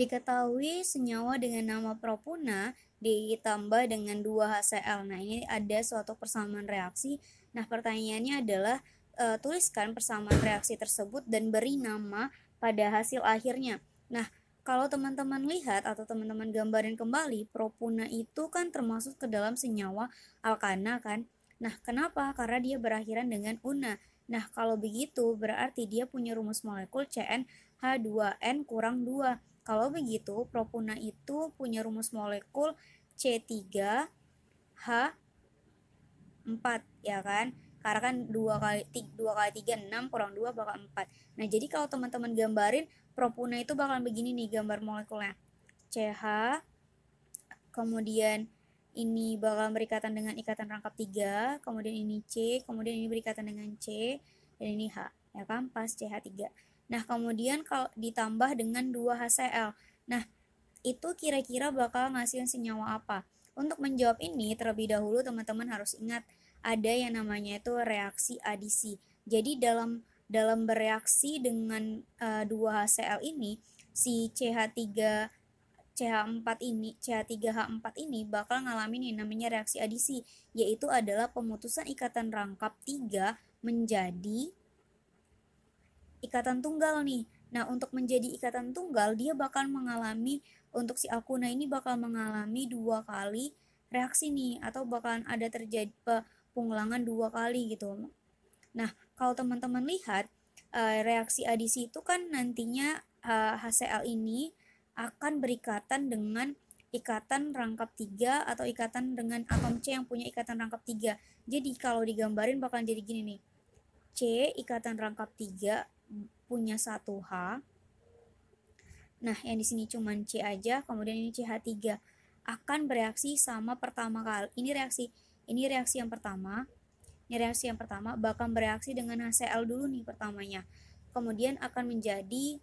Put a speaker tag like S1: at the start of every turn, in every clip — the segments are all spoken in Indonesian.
S1: Diketahui senyawa dengan nama propuna ditambah dengan 2HCl. Nah, ini ada suatu persamaan reaksi. Nah, pertanyaannya adalah e, tuliskan persamaan reaksi tersebut dan beri nama pada hasil akhirnya. Nah, kalau teman-teman lihat atau teman-teman gambarin kembali, propuna itu kan termasuk ke dalam senyawa alkana kan? Nah, kenapa? Karena dia berakhiran dengan una. Nah, kalau begitu berarti dia punya rumus molekul CN h 2 n kurang 2. Kalau begitu, propuna itu punya rumus molekul C3H4, ya kan? Karena kan 2 kali, 2 kali 3, 6 kurang 2 bakal 4. Nah, jadi kalau teman-teman gambarin, propuna itu bakal begini nih gambar molekulnya. CH, kemudian ini bakal berikatan dengan ikatan rangkap 3, kemudian ini C, kemudian ini berikatan dengan C, dan ini H, ya kan? Pas CH3. Nah, kemudian kalau ditambah dengan 2 HCl. Nah, itu kira-kira bakal ngasih senyawa apa? Untuk menjawab ini, terlebih dahulu teman-teman harus ingat ada yang namanya itu reaksi adisi. Jadi dalam dalam bereaksi dengan uh, eh, 2 HCl ini, si CH3 CH4 ini, CH3H4 ini bakal ngalamin yang namanya reaksi adisi, yaitu adalah pemutusan ikatan rangkap 3 menjadi ikatan tunggal nih. Nah, untuk menjadi ikatan tunggal, dia bakal mengalami, untuk si akuna ini bakal mengalami dua kali reaksi nih, atau bakal ada terjadi pengulangan dua kali gitu. Nah, kalau teman-teman lihat, eh, reaksi adisi itu kan nantinya HCl eh, ini akan berikatan dengan ikatan rangkap 3 atau ikatan dengan atom C yang punya ikatan rangkap 3. Jadi kalau digambarin bakal jadi gini nih. C ikatan rangkap 3 punya 1H. Nah, yang di sini cuman C aja, kemudian ini CH3 akan bereaksi sama pertama kali. Ini reaksi ini reaksi yang pertama. Ini reaksi yang pertama bakal bereaksi dengan HCl dulu nih pertamanya. Kemudian akan menjadi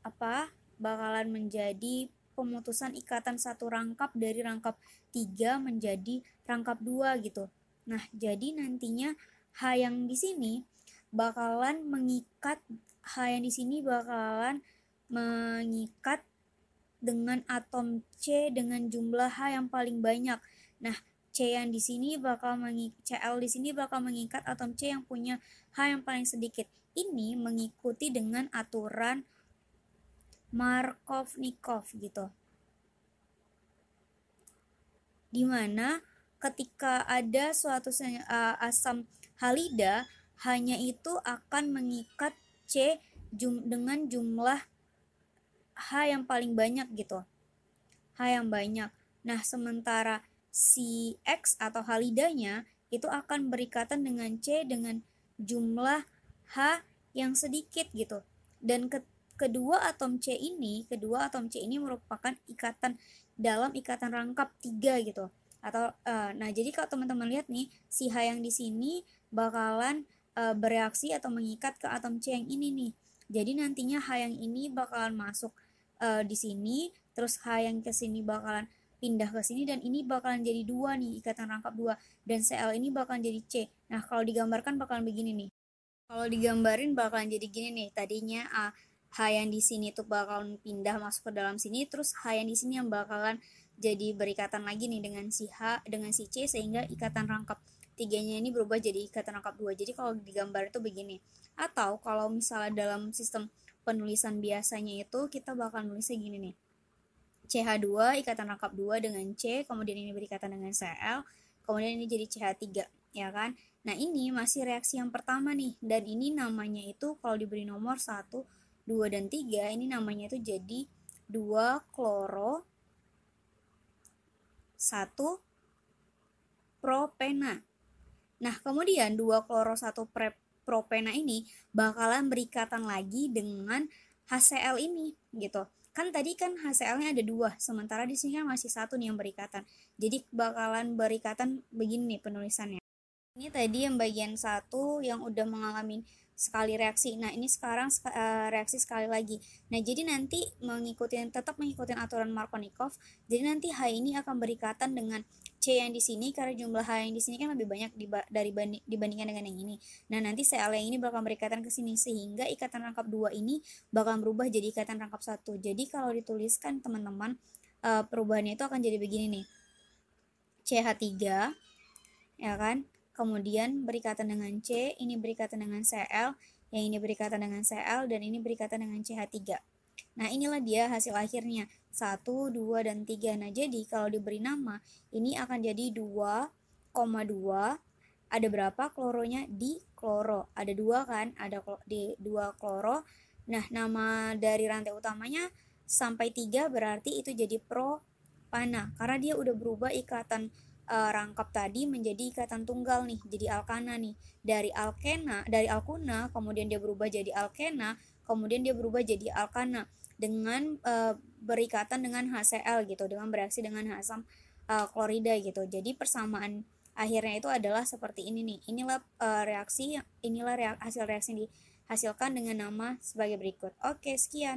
S1: apa? bakalan menjadi pemutusan ikatan satu rangkap dari rangkap tiga menjadi rangkap dua gitu. Nah, jadi nantinya H yang di sini bakalan mengikat H yang di sini bakalan mengikat dengan atom C dengan jumlah H yang paling banyak. Nah, C yang di sini bakal mengikat CL di sini bakal mengikat atom C yang punya H yang paling sedikit. Ini mengikuti dengan aturan Markovnikov gitu. Dimana ketika ada suatu asam halida hanya itu akan mengikat C dengan jumlah H yang paling banyak gitu. H yang banyak. Nah, sementara si X atau halidanya itu akan berikatan dengan C dengan jumlah H yang sedikit gitu. Dan kedua atom C ini, kedua atom C ini merupakan ikatan dalam ikatan rangkap tiga gitu. Atau uh, nah jadi kalau teman-teman lihat nih, si H yang di sini bakalan uh, bereaksi atau mengikat ke atom C yang ini nih. Jadi nantinya H yang ini bakalan masuk uh, di sini, terus H yang ke sini bakalan pindah ke sini dan ini bakalan jadi dua nih ikatan rangkap dua dan CL ini bakalan jadi C. Nah kalau digambarkan bakalan begini nih. Kalau digambarin bakalan jadi gini nih. Tadinya A H yang di sini tuh bakalan pindah masuk ke dalam sini terus H yang di sini yang bakalan jadi berikatan lagi nih dengan si H dengan si C sehingga ikatan rangkap tiganya ini berubah jadi ikatan rangkap dua jadi kalau digambar itu begini atau kalau misalnya dalam sistem penulisan biasanya itu kita bakal nulisnya gini nih CH2 ikatan rangkap 2 dengan C kemudian ini berikatan dengan CL kemudian ini jadi CH3 ya kan nah ini masih reaksi yang pertama nih dan ini namanya itu kalau diberi nomor 1 2 dan 3 ini namanya itu jadi 2 kloro 1 propena. Nah, kemudian 2 kloro 1 propena ini bakalan berikatan lagi dengan HCl ini gitu. Kan tadi kan HCl-nya ada dua, sementara di sini kan masih satu nih yang berikatan. Jadi bakalan berikatan begini nih penulisannya. Ini tadi yang bagian satu yang udah mengalami sekali reaksi. Nah, ini sekarang uh, reaksi sekali lagi. Nah, jadi nanti mengikuti tetap mengikuti aturan Markovnikov. Jadi nanti H ini akan berikatan dengan C yang di sini karena jumlah H yang di sini kan lebih banyak di, dari dibandingkan dengan yang ini. Nah, nanti CL yang ini bakal berikatan ke sini sehingga ikatan rangkap 2 ini bakal berubah jadi ikatan rangkap 1. Jadi kalau dituliskan teman-teman uh, perubahannya itu akan jadi begini nih. CH3 ya kan? kemudian berikatan dengan C, ini berikatan dengan CL, yang ini berikatan dengan CL, dan ini berikatan dengan CH3. Nah, inilah dia hasil akhirnya. 1, 2, dan 3. Nah, jadi kalau diberi nama, ini akan jadi 2,2. Ada berapa kloronya? Di kloro. Ada dua kan? Ada di dua kloro. Nah, nama dari rantai utamanya sampai 3 berarti itu jadi propana. Karena dia udah berubah ikatan uh, rangkap tadi menjadi ikatan tunggal nih, jadi alkana nih. Dari alkena, dari alkuna, kemudian dia berubah jadi alkena, kemudian dia berubah jadi alkana dengan uh, berikatan dengan HCl gitu, dengan bereaksi dengan asam uh, e, klorida gitu. Jadi persamaan akhirnya itu adalah seperti ini nih. Inilah uh, reaksi, inilah reak, hasil reaksi yang dihasilkan dengan nama sebagai berikut. Oke, sekian.